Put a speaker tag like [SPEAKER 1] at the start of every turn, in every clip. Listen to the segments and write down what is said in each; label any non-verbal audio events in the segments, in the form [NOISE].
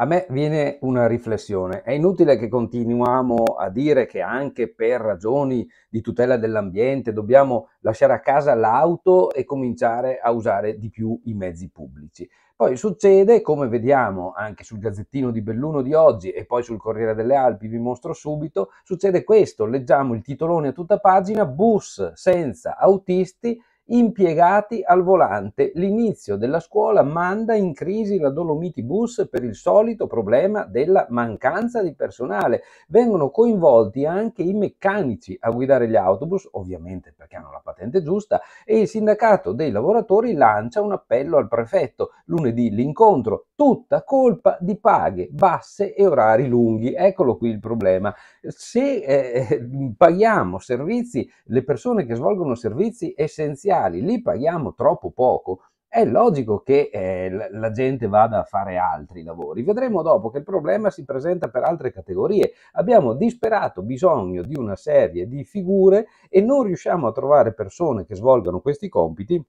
[SPEAKER 1] a me viene una riflessione. È inutile che continuiamo a dire che anche per ragioni di tutela dell'ambiente dobbiamo lasciare a casa l'auto e cominciare a usare di più i mezzi pubblici. Poi succede, come vediamo anche sul Gazzettino di Belluno di oggi e poi sul Corriere delle Alpi, vi mostro subito, succede questo, leggiamo il titolone a tutta pagina, bus senza autisti impiegati al volante. L'inizio della scuola manda in crisi la Dolomiti Bus per il solito problema della mancanza di personale. Vengono coinvolti anche i meccanici a guidare gli autobus, ovviamente perché hanno la patente giusta, e il sindacato dei lavoratori lancia un appello al prefetto. Lunedì l'incontro tutta colpa di paghe basse e orari lunghi. Eccolo qui il problema. Se eh, paghiamo servizi, le persone che svolgono servizi essenziali, li paghiamo troppo poco, è logico che eh, la gente vada a fare altri lavori. Vedremo dopo che il problema si presenta per altre categorie. Abbiamo disperato bisogno di una serie di figure e non riusciamo a trovare persone che svolgano questi compiti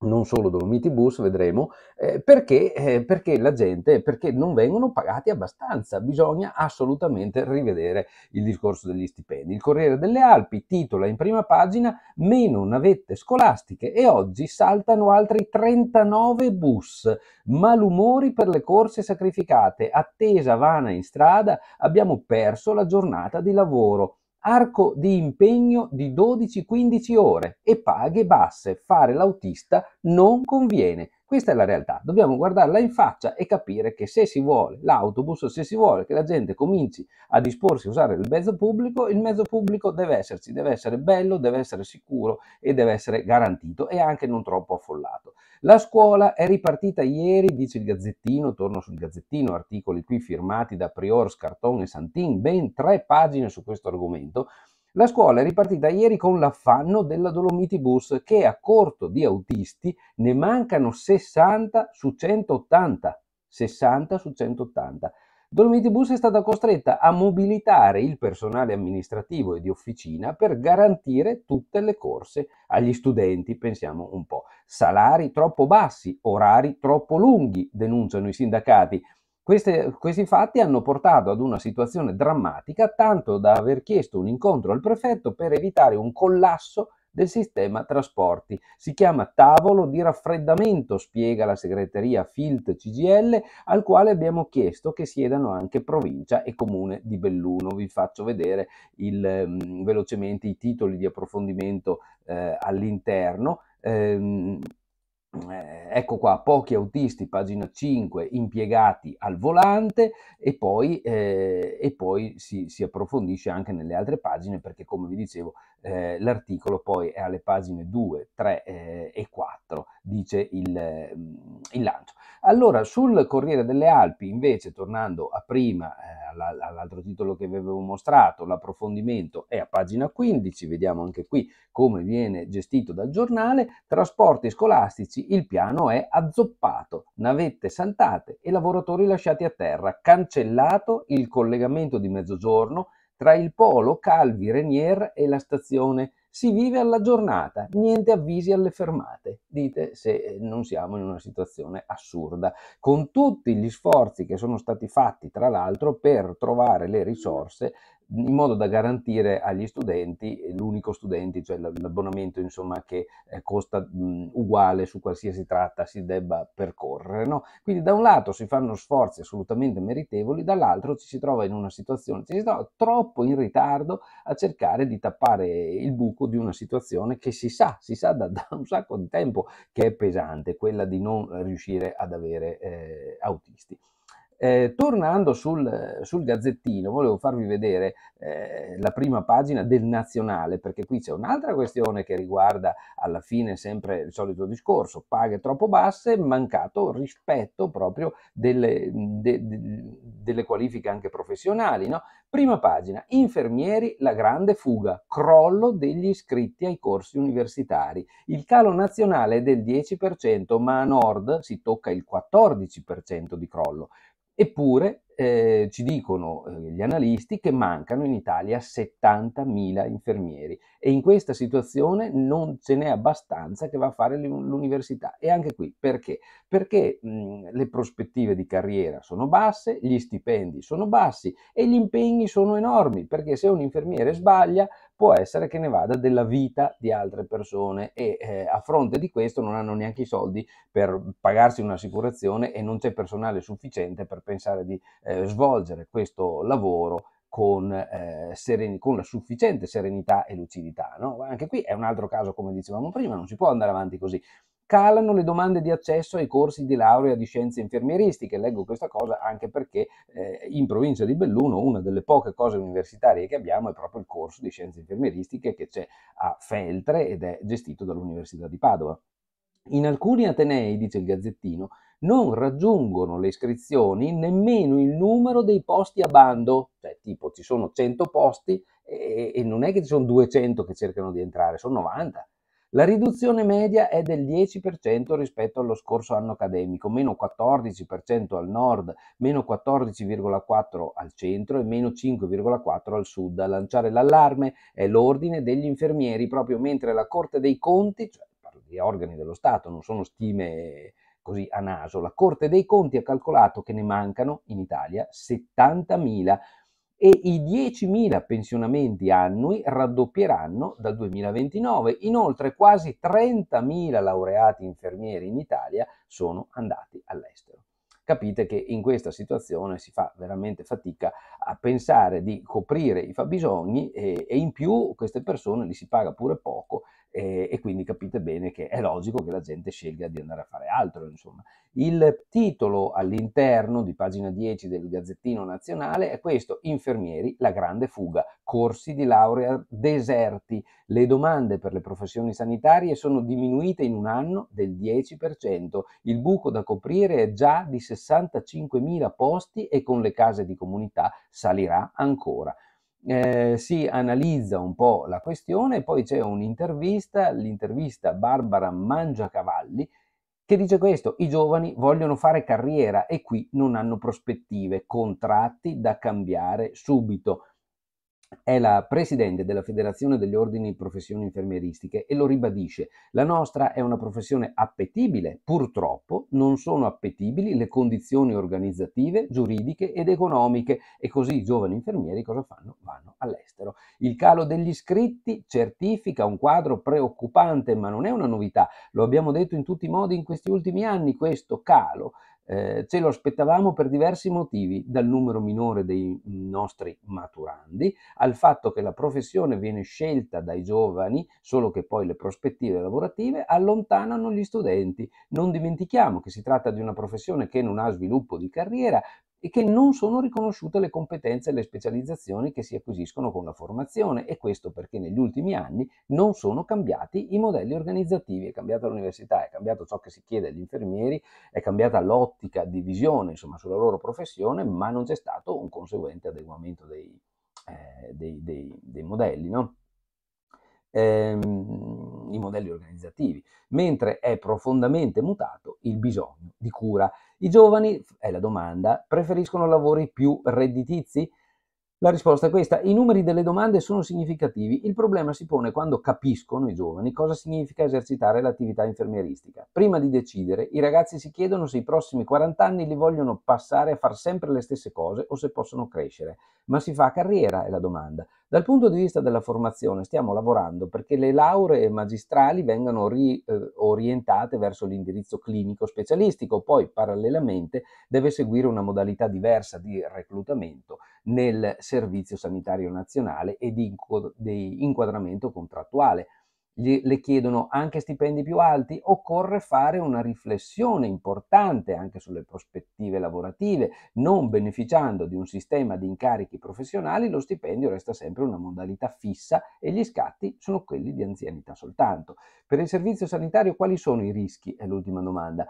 [SPEAKER 1] non solo Dolomiti Bus, vedremo, eh, perché, eh, perché, la gente, perché non vengono pagati abbastanza, bisogna assolutamente rivedere il discorso degli stipendi. Il Corriere delle Alpi titola in prima pagina meno navette scolastiche e oggi saltano altri 39 bus, malumori per le corse sacrificate, attesa vana in strada, abbiamo perso la giornata di lavoro arco di impegno di 12-15 ore e paghe basse, fare l'autista non conviene, questa è la realtà, dobbiamo guardarla in faccia e capire che se si vuole l'autobus, se si vuole che la gente cominci a disporsi a usare il mezzo pubblico, il mezzo pubblico deve esserci, deve essere bello, deve essere sicuro e deve essere garantito e anche non troppo affollato. La scuola è ripartita ieri, dice il Gazzettino, torno sul Gazzettino, articoli qui firmati da Prior, Scarton e Santin, ben tre pagine su questo argomento la scuola è ripartita ieri con l'affanno della Dolomiti Bus che a corto di autisti ne mancano 60 su 180. 60 su 180. Dolomiti Bus è stata costretta a mobilitare il personale amministrativo e di officina per garantire tutte le corse agli studenti, pensiamo un po'. Salari troppo bassi, orari troppo lunghi, denunciano i sindacati. Queste, questi fatti hanno portato ad una situazione drammatica, tanto da aver chiesto un incontro al prefetto per evitare un collasso del sistema trasporti. Si chiama tavolo di raffreddamento, spiega la segreteria Filt CGL, al quale abbiamo chiesto che siedano anche provincia e comune di Belluno. Vi faccio vedere il, um, velocemente i titoli di approfondimento eh, all'interno. Um, eh, ecco qua, pochi autisti, pagina 5, impiegati al volante e poi, eh, e poi si, si, approfondisce anche nelle altre pagine perché come vi dicevo eh, l'articolo poi è alle pagine 2, 3 eh, e 4, dice il, mm, il, lancio. Allora sul Corriere delle Alpi invece, tornando a prima, eh, all'altro titolo che vi avevo mostrato, l'approfondimento è a pagina 15, vediamo anche qui come viene gestito dal giornale, trasporti scolastici russi il piano è azzoppato, navette saltate e lavoratori lasciati a terra, cancellato il collegamento di mezzogiorno tra il polo Calvi Renier e la stazione. Si vive alla giornata, niente avvisi alle fermate. Dite se eh, non siamo in una situazione assurda, con tutti gli sforzi che sono stati fatti, tra l'altro, per trovare le risorse in modo da garantire agli studenti eh, l'unico studente, cioè l'abbonamento insomma, che eh, costa mh, uguale su qualsiasi tratta si debba percorrere. No? Quindi da un lato si fanno sforzi assolutamente meritevoli, dall'altro ci si trova in una situazione, ci si trova troppo in ritardo a cercare di tappare il buco di una situazione che si sa, si sa da, [LAUGHS] da un sacco di tempo che è pesante, quella di non riuscire ad avere eh, autisti. Eh, tornando sul, sul, Gazzettino, volevo farvi vedere eh, la prima pagina del Nazionale, perché qui c'è un'altra questione che riguarda alla fine sempre il solito discorso, paghe troppo basse, mancato rispetto proprio delle, de, de, delle qualifiche anche professionali. No? Prima pagina, infermieri, la grande fuga, crollo degli iscritti ai corsi universitari. Il calo nazionale è del 10%, ma a nord si tocca il 14% di crollo. Eppure eh, ci dicono eh, gli analisti che mancano in Italia 70.000 infermieri e in questa situazione non ce n'è abbastanza che va a fare l'università. E anche qui perché? Perché mh, le prospettive di carriera sono basse, gli stipendi sono bassi e gli impegni sono enormi, perché se un infermiere sbaglia può essere che ne vada della vita di altre persone e eh, a fronte di questo non hanno neanche i soldi per pagarsi un'assicurazione e non c'è personale sufficiente per pensare di eh, svolgere questo lavoro con, eh, seren- con, la sufficiente serenità e lucidità. No? Anche qui è un altro caso, come dicevamo prima, non si può andare avanti così calano le domande di accesso ai corsi di laurea di scienze infermieristiche. Leggo questa cosa anche perché eh, in provincia di Belluno una delle poche cose universitarie che abbiamo è proprio il corso di scienze infermieristiche che c'è a Feltre ed è gestito dall'Università di Padova. In alcuni atenei, dice il gazzettino, non raggiungono le iscrizioni nemmeno il numero dei posti a bando, cioè tipo ci sono 100 posti e, e non è che ci sono 200 che cercano di entrare, sono 90 la riduzione media è del 10% rispetto allo scorso anno accademico, meno 14% al nord, meno 14,4% al centro e meno 5,4% al sud. A lanciare l'allarme è l'ordine degli infermieri, proprio mentre la Corte dei Conti, cioè parlo di organi dello Stato, non sono stime così a naso, la Corte dei Conti ha calcolato che ne mancano in Italia 70.000, e i 10.000 pensionamenti annui raddoppieranno dal 2029. Inoltre quasi 30.000 laureati infermieri in Italia sono andati all'estero. Capite che in questa situazione si fa veramente fatica a pensare di coprire i fabbisogni e, e in più queste persone li si paga pure poco e, e, quindi capite bene che è logico che la gente scelga di andare a fare altro. Insomma. Il titolo all'interno di pagina 10 del Gazzettino Nazionale è questo, Infermieri, la grande fuga, corsi di laurea deserti, le domande per le professioni sanitarie sono diminuite in un anno del 10%, il buco da coprire è già di 65.000 posti e con le case di comunità salirà ancora eh, si analizza un po' la questione, poi c'è un'intervista, l'intervista Barbara Mangiacavalli, che dice questo, i giovani vogliono fare carriera e qui non hanno prospettive, contratti da cambiare subito è la presidente della Federazione degli Ordini Professioni Infermieristiche e lo ribadisce. La nostra è una professione appetibile, purtroppo non sono appetibili le condizioni organizzative, giuridiche ed economiche e così i giovani infermieri cosa fanno? Vanno all'estero. Il calo degli iscritti certifica un quadro preoccupante, ma non è una novità, lo abbiamo detto in tutti i modi in questi ultimi anni, questo calo eh, ce lo aspettavamo per diversi motivi, dal numero minore dei nostri maturandi al fatto che la professione viene scelta dai giovani, solo che poi le prospettive lavorative allontanano gli studenti. Non dimentichiamo che si tratta di una professione che non ha sviluppo di carriera, e che non sono riconosciute le competenze e le specializzazioni che si acquisiscono con la formazione e questo perché negli ultimi anni non sono cambiati i modelli organizzativi, è cambiata l'università, è cambiato ciò che si chiede agli infermieri, è cambiata l'ottica di visione insomma, sulla loro professione, ma non c'è stato un conseguente adeguamento dei, eh, dei, dei, dei modelli. No? Ehm, i modelli organizzativi, mentre è profondamente mutato il bisogno di cura. I giovani, è la domanda, preferiscono lavori più redditizi? La risposta è questa. I numeri delle domande sono significativi. Il problema si pone quando capiscono i giovani cosa significa esercitare l'attività infermieristica. Prima di decidere, i ragazzi si chiedono se i prossimi 40 anni li vogliono passare a fare sempre le stesse cose o se possono crescere. Ma si fa carriera, è la domanda. Dal punto di vista della formazione stiamo lavorando perché le lauree magistrali vengano riorientate eh, verso l'indirizzo clinico specialistico, poi parallelamente deve seguire una modalità diversa di reclutamento nel Servizio Sanitario Nazionale e di inquadramento contrattuale gli, le chiedono anche stipendi più alti, occorre fare una riflessione importante anche sulle prospettive lavorative, non beneficiando di un sistema di incarichi professionali, lo stipendio resta sempre una modalità fissa e gli scatti sono quelli di anzianità soltanto. Per il servizio sanitario quali sono i rischi? È l'ultima domanda.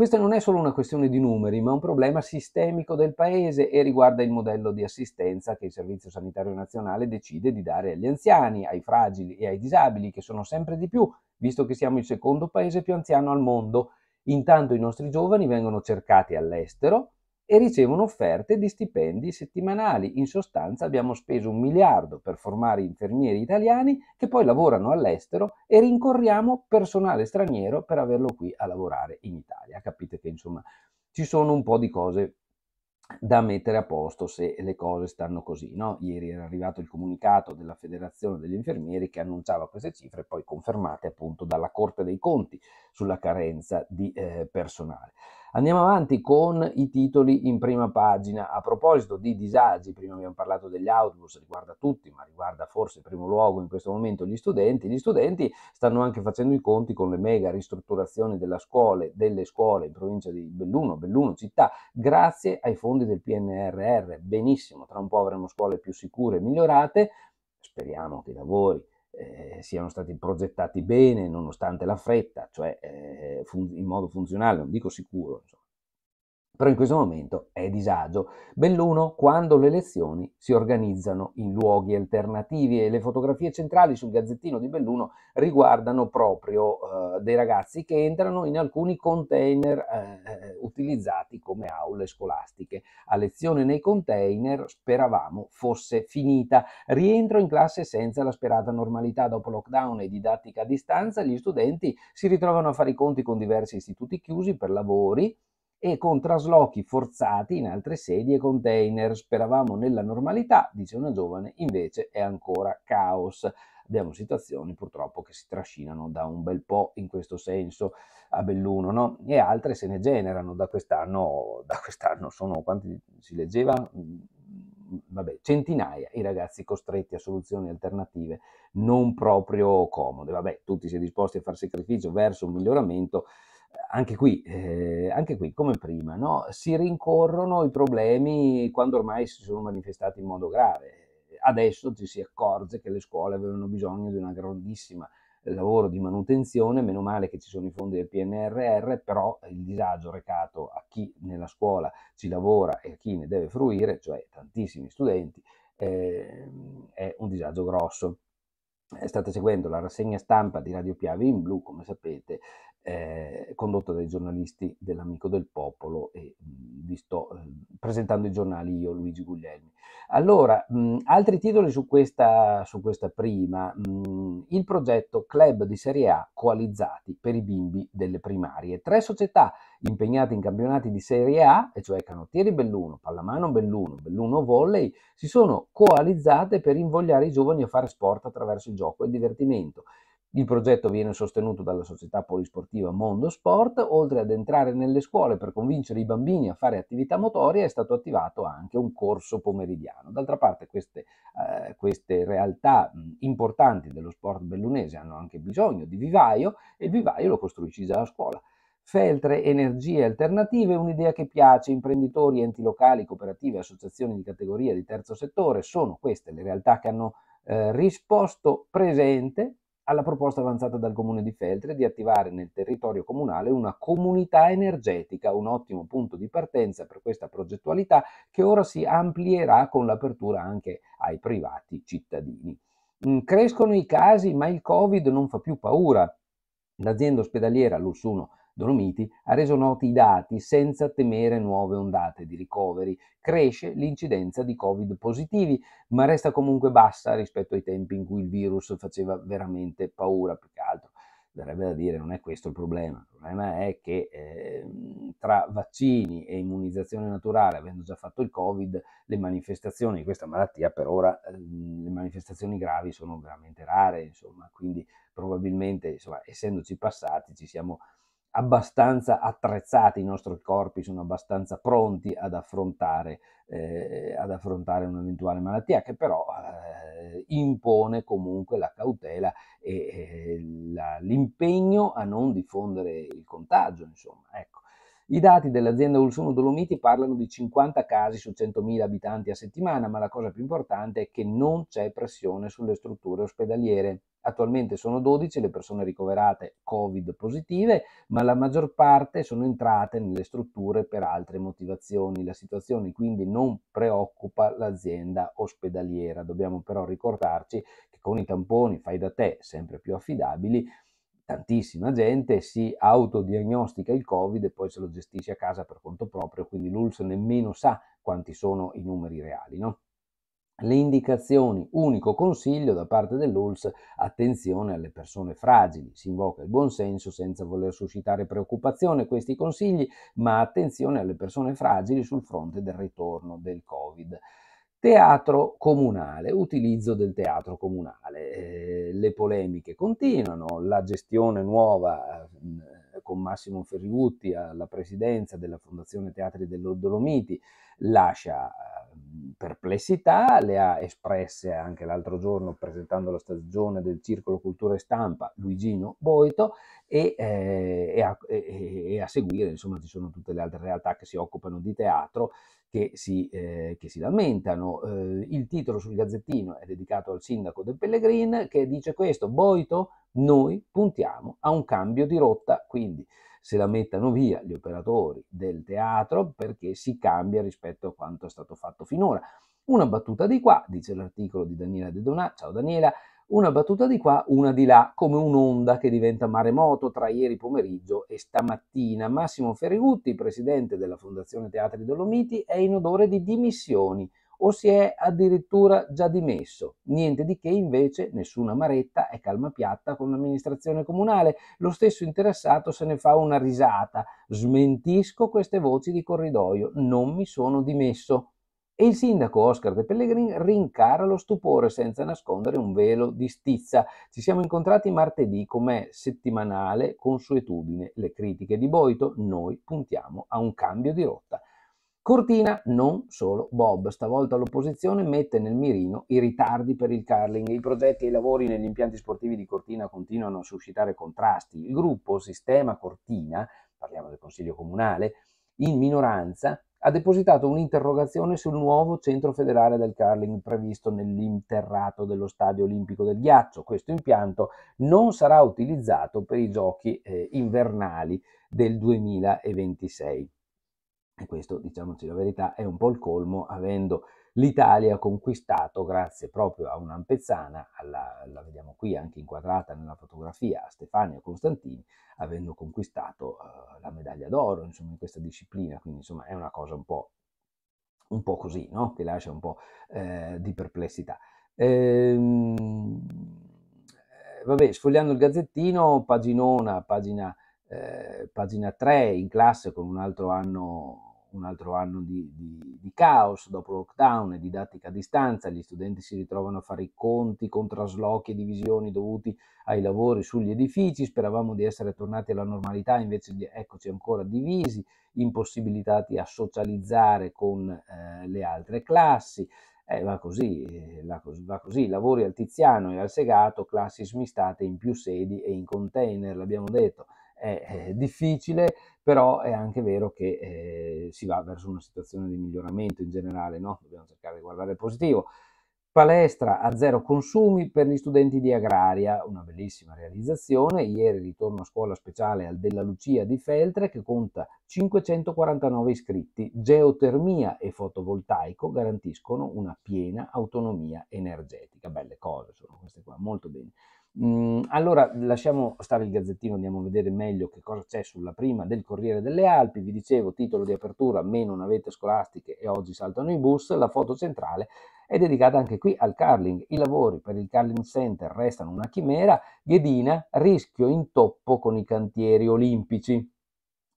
[SPEAKER 1] Questa non è solo una questione di numeri, ma un problema sistemico del Paese e riguarda il modello di assistenza che il Servizio Sanitario Nazionale decide di dare agli anziani, ai fragili e ai disabili, che sono sempre di più, visto che siamo il secondo Paese più anziano al mondo. Intanto i nostri giovani vengono cercati all'estero, e ricevono offerte di stipendi settimanali. In sostanza abbiamo speso un miliardo per formare infermieri italiani che poi lavorano all'estero e rincorriamo personale straniero per averlo qui a lavorare in Italia. Capite che insomma ci sono un po' di cose da mettere a posto se le cose stanno così. No? Ieri era arrivato il comunicato della Federazione degli Infermieri che annunciava queste cifre, poi confermate appunto dalla Corte dei Conti sulla carenza di eh, personale. Andiamo avanti con i titoli in prima pagina. A proposito di disagi, prima abbiamo parlato degli autobus, riguarda tutti, ma riguarda forse in primo luogo in questo momento gli studenti. Gli studenti stanno anche facendo i conti con le mega ristrutturazioni scuole, delle scuole in provincia di Belluno, Belluno città, grazie ai fondi del PNRR. Benissimo, tra un po' avremo scuole più sicure e migliorate. Speriamo che i lavori eh, siano stati progettati bene nonostante la fretta, cioè eh, in modo funzionale, non dico sicuro, insomma, però in questo momento è disagio. Belluno quando le elezioni si organizzano in luoghi alternativi e le fotografie centrali sul gazzettino di Belluno riguardano proprio eh, dei ragazzi che entrano in alcuni container eh, eh, utilizzati come aule scolastiche. A lezione nei container speravamo fosse finita. Rientro in classe senza la sperata normalità dopo lockdown e didattica a distanza, gli studenti si ritrovano a fare i conti con diversi istituti chiusi per lavori e con traslochi forzati in altre sedi e container. Speravamo nella normalità, dice una giovane, invece è ancora caos abbiamo situazioni purtroppo che si trascinano da un bel po' in questo senso a Belluno no? e altre se ne generano da quest'anno, da quest'anno sono quanti si leggeva? Mm, vabbè, centinaia i ragazzi costretti a soluzioni alternative non proprio comode. Vabbè, tutti si è disposti a far sacrificio verso un miglioramento, anche qui, eh, anche qui, come prima, no? si rincorrono i problemi quando ormai si sono manifestati in modo grave. Adesso ci si accorge che le scuole avevano bisogno di un grandissimo eh, lavoro di manutenzione, meno male che ci sono i fondi del PNRR, però il disagio recato a chi nella scuola ci lavora e a chi ne deve fruire, cioè tantissimi studenti, eh, è un disagio grosso eh, state seguendo la rassegna stampa di Radio Piave in Blu, come sapete, eh, condotta dai giornalisti dell'Amico del Popolo e mh, vi sto eh, presentando i giornali io, Luigi Guglielmi. Allora, mh, altri titoli su questa, su questa prima, mh, il progetto Club di Serie A coalizzati per i bimbi delle primarie. Tre società impegnate in campionati di Serie A, e cioè Canottieri Belluno, Pallamano Belluno, Belluno Volley, si sono coalizzate per invogliare i giovani a fare sport attraverso il gioco e il divertimento il progetto viene sostenuto dalla società polisportiva Mondo Sport, oltre ad entrare nelle scuole per convincere i bambini a fare attività motoria è stato attivato anche un corso pomeridiano. D'altra parte queste, eh, queste realtà importanti dello sport bellunese hanno anche bisogno di vivaio e il vivaio lo costruisci già la scuola. Feltre Energie Alternative un'idea che piace, imprenditori, enti locali, cooperative, associazioni di categoria di terzo settore, sono queste le realtà che hanno eh, risposto presente alla proposta avanzata dal comune di Feltre di attivare nel territorio comunale una comunità energetica, un ottimo punto di partenza per questa progettualità che ora si amplierà con l'apertura anche ai privati cittadini. Mm, crescono i casi, ma il Covid non fa più paura. L'azienda ospedaliera Lussuno Dolomiti ha reso noti i dati senza temere nuove ondate di ricoveri. Cresce l'incidenza di Covid positivi, ma resta comunque bassa rispetto ai tempi in cui il virus faceva veramente paura, più che altro verrebbe da dire non è questo il problema, il problema è che eh, tra vaccini e immunizzazione naturale, avendo già fatto il Covid, le manifestazioni di questa malattia per ora, eh, le manifestazioni gravi sono veramente rare, insomma, quindi probabilmente, insomma, essendoci passati, ci siamo abbastanza attrezzati, i nostri corpi sono abbastanza pronti ad affrontare, eh, ad affrontare un'eventuale malattia che però eh, impone comunque la cautela e, e eh, la, l'impegno a non diffondere il contagio. Insomma. Ecco. I dati dell'azienda Ulsuno Dolomiti parlano di 50 casi su 100.000 abitanti a settimana, ma la cosa più importante è che non c'è pressione sulle strutture ospedaliere Attualmente sono 12 le persone ricoverate Covid positive, ma la maggior parte sono entrate nelle strutture per altre motivazioni. La situazione quindi non preoccupa l'azienda ospedaliera. Dobbiamo però ricordarci che con i tamponi fai da te sempre più affidabili tantissima gente si autodiagnostica il Covid e poi se lo gestisce a casa per conto proprio, quindi l'ULS nemmeno sa quanti sono i numeri reali, no? le indicazioni, unico consiglio da parte dell'ULS, attenzione alle persone fragili, si invoca il buonsenso senza voler suscitare preoccupazione questi consigli, ma attenzione alle persone fragili sul fronte del ritorno del Covid. Teatro comunale, utilizzo del teatro comunale. Eh, le polemiche continuano, la gestione nuova eh, con Massimo Ferrigutti alla presidenza della Fondazione Teatri dell'Odolomiti lascia eh, perplessità, le ha espresse anche l'altro giorno presentando la stagione del Circolo Cultura e Stampa Luigino Boito e, eh, e, a, e, e a, seguire insomma ci sono tutte le altre realtà che si occupano di teatro che si, eh, che si lamentano. Eh, il titolo sul gazzettino è dedicato al sindaco del Pellegrin che dice questo, Boito, noi puntiamo a un cambio di rotta, quindi se la mettano via gli operatori del teatro perché si cambia rispetto a quanto è stato fatto finora. Una battuta di qua, dice l'articolo di Daniela De Donà, ciao Daniela, una battuta di qua, una di là, come un'onda che diventa maremoto tra ieri pomeriggio e stamattina. Massimo Ferigutti, presidente della Fondazione Teatri Dolomiti, è in odore di dimissioni o si è addirittura già dimesso. Niente di che invece, nessuna maretta è calma piatta con l'amministrazione comunale. Lo stesso interessato se ne fa una risata. Smentisco queste voci di corridoio, non mi sono dimesso. E il sindaco Oscar De Pellegrin rincara lo stupore senza nascondere un velo di stizza. Ci siamo incontrati martedì, com'è settimanale consuetudine. Le critiche di Boito, noi puntiamo a un cambio di rotta. Cortina, non solo Bob, stavolta l'opposizione mette nel mirino i ritardi per il curling. I progetti e i lavori negli impianti sportivi di Cortina continuano a suscitare contrasti. Il gruppo Sistema Cortina, parliamo del Consiglio Comunale, in minoranza ha depositato un'interrogazione sul nuovo centro federale del curling previsto nell'interrato dello Stadio Olimpico del Ghiaccio. Questo impianto non sarà utilizzato per i giochi eh, invernali del 2026. E questo, diciamoci la verità, è un po' il colmo, avendo l'Italia conquistato grazie proprio a un'ampezzana, alla, la vediamo qui anche inquadrata nella fotografia, a Stefania Costantini, avendo conquistato uh, la medaglia d'oro insomma, in questa disciplina. Quindi insomma è una cosa un po', un po così, no? che lascia un po' eh, di perplessità. Ehm, eh, vabbè, sfogliando il gazzettino, paginona, pagina, eh, pagina 3 in classe con un altro anno un altro anno di, di, di caos dopo lockdown e didattica a distanza, gli studenti si ritrovano a fare i conti con traslochi e divisioni dovuti ai lavori sugli edifici, speravamo di essere tornati alla normalità, invece di, eccoci ancora divisi, impossibilitati a socializzare con eh, le altre classi. Eh, va, così, eh, va così, lavori al Tiziano e al Segato, classi smistate in più sedi e in container, l'abbiamo detto è difficile, però è anche vero che eh, si va verso una situazione di miglioramento in generale, no? dobbiamo cercare di guardare il positivo. Palestra a zero consumi per gli studenti di agraria, una bellissima realizzazione. Ieri ritorno a scuola speciale al Della Lucia di Feltre che conta 549 iscritti. Geotermia e fotovoltaico garantiscono una piena autonomia energetica. Belle cose sono queste qua, molto bene. Mm, allora lasciamo stare il gazzettino, andiamo a vedere meglio che cosa c'è sulla prima del Corriere delle Alpi. Vi dicevo, titolo di apertura, meno navette scolastiche e oggi saltano i bus. La foto centrale è dedicata anche qui al curling. I lavori per il curling Center restano una chimera. Ghedina, rischio intoppo con i cantieri olimpici.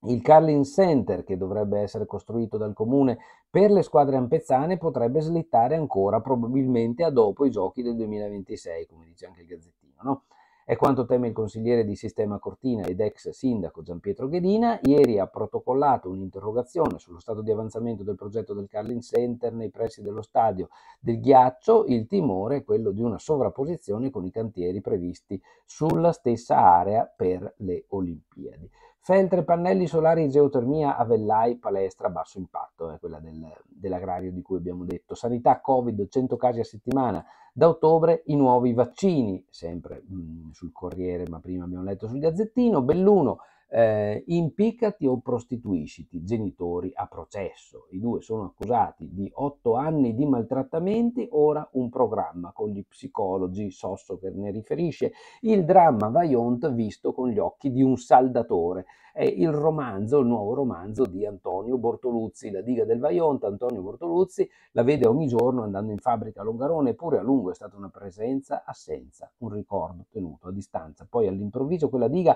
[SPEAKER 1] Il curling Center, che dovrebbe essere costruito dal comune per le squadre ampezzane, potrebbe slittare ancora probabilmente a dopo i giochi del 2026, come dice anche il Gazzettino no? È quanto teme il consigliere di Sistema Cortina ed ex sindaco Gianpietro Ghedina. Ieri ha protocollato un'interrogazione sullo stato di avanzamento del progetto del Carlin Center nei pressi dello stadio del ghiaccio. Il timore è quello di una sovrapposizione con i cantieri previsti sulla stessa area per le Olimpiadi. Feltre, pannelli solari, geotermia, Avellai, palestra, basso impatto, è eh, quella del, dell'agrario di cui abbiamo detto. Sanità, Covid, 100 casi a settimana. Da ottobre i nuovi vaccini, sempre mh, mm, sul Corriere, ma prima abbiamo letto sul Gazzettino. Belluno, eh, impiccati o prostituisciti, genitori a processo. I due sono accusati di otto anni di maltrattamenti, ora un programma con gli psicologi, Sosso che ne riferisce, il dramma Vaiont visto con gli occhi di un saldatore. È il romanzo, il nuovo romanzo di Antonio Bortoluzzi, La diga del Vaiont, Antonio Bortoluzzi la vede ogni giorno andando in fabbrica a Longarone, eppure a lungo è stata una presenza assenza, un ricordo tenuto a distanza. Poi all'improvviso quella diga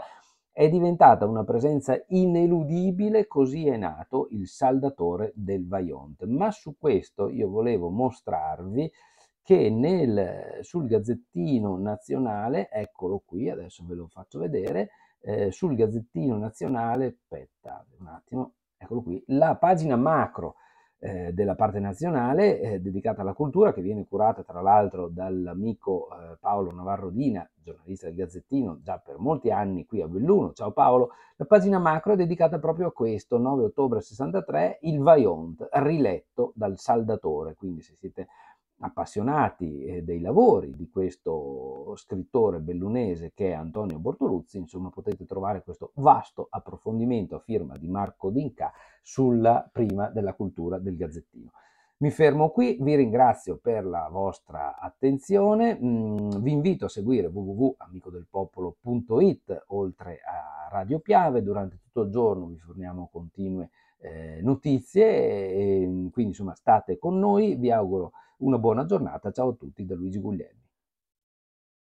[SPEAKER 1] è diventata una presenza ineludibile, così è nato il saldatore del Vaillant. Ma su questo io volevo mostrarvi che nel, sul Gazzettino Nazionale, eccolo qui, adesso ve lo faccio vedere, eh, sul Gazzettino Nazionale, aspetta un attimo, eccolo qui, la pagina macro eh, della parte nazionale eh, dedicata alla cultura che viene curata tra l'altro dall'amico eh, Paolo Dina, giornalista del Gazzettino già per molti anni qui a Belluno. Ciao Paolo, la pagina macro è dedicata proprio a questo, 9 ottobre 63, il Vaillant, riletto dal Saldatore, quindi se siete appassionati eh, dei lavori di questo scrittore bellunese che è Antonio Bortoluzzi, insomma potete trovare questo vasto approfondimento a firma di Marco Dinca sulla prima della cultura del Gazzettino. Mi fermo qui, vi ringrazio per la vostra attenzione, mm, vi invito a seguire www.amicodelpopolo.it oltre a Radio Piave, durante tutto il giorno vi forniamo continue eh, notizie, e, quindi insomma state con noi, vi auguro una buona giornata, ciao a tutti da Luigi Guglielmi.